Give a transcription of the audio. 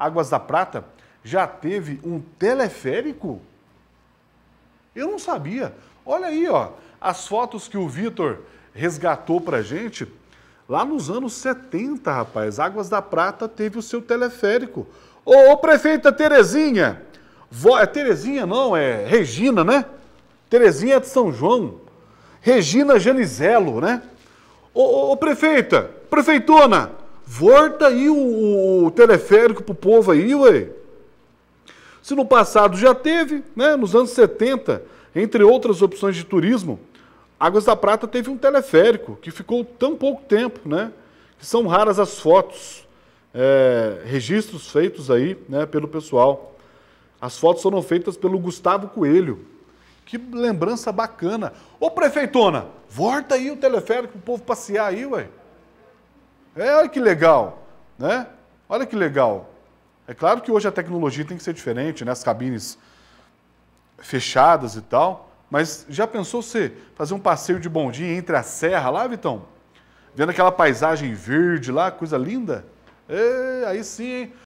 Águas da Prata já teve um teleférico? Eu não sabia. Olha aí, ó, as fotos que o Vitor resgatou pra gente. Lá nos anos 70, rapaz, Águas da Prata teve o seu teleférico. Ô, ô prefeita Terezinha! É Terezinha não, é Regina, né? Terezinha de São João. Regina Janizelo, né? Ô, ô, ô prefeita, prefeitona, Volta aí o, o teleférico pro povo aí, ué. Se no passado já teve, né, nos anos 70, entre outras opções de turismo, Águas da Prata teve um teleférico que ficou tão pouco tempo, né? Que são raras as fotos, é, registros feitos aí, né, pelo pessoal. As fotos foram feitas pelo Gustavo Coelho. Que lembrança bacana. Ô prefeitona, volta aí o teleférico pro povo passear aí, ué. É, olha que legal, né? Olha que legal. É claro que hoje a tecnologia tem que ser diferente, né? As cabines fechadas e tal. Mas já pensou você fazer um passeio de bondinho entre a serra lá, Vitão? Vendo aquela paisagem verde lá, coisa linda? É, aí sim, hein?